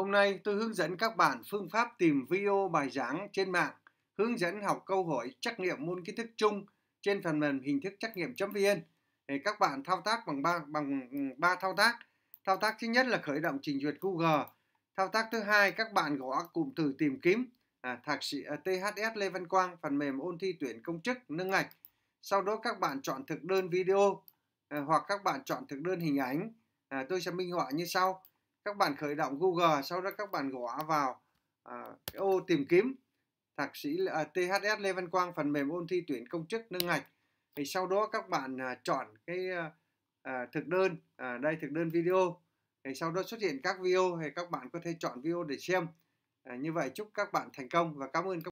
Hôm nay tôi hướng dẫn các bạn phương pháp tìm video bài giảng trên mạng, hướng dẫn học câu hỏi trắc nghiệm môn kiến thức chung trên phần mềm hình thức trắc nghiệm.vn. Để các bạn thao tác bằng ba bằng ba thao tác. Thao tác thứ nhất là khởi động trình duyệt Google. Thao tác thứ hai các bạn gõ cụm từ tìm kiếm à, thạc sĩ à, THS Lê Văn Quang phần mềm ôn thi tuyển công chức nâng ngạch. Sau đó các bạn chọn thực đơn video à, hoặc các bạn chọn thực đơn hình ảnh. À, tôi sẽ minh họa như sau các bạn khởi động Google sau đó các bạn gõ vào à, cái ô tìm kiếm thạc sĩ à, THS Lê Văn Quang phần mềm ôn thi tuyển công chức nâng ngạch thì sau đó các bạn à, chọn cái à, à, thực đơn à, đây thực đơn video thì sau đó xuất hiện các video thì các bạn có thể chọn video để xem à, như vậy chúc các bạn thành công và cảm ơn các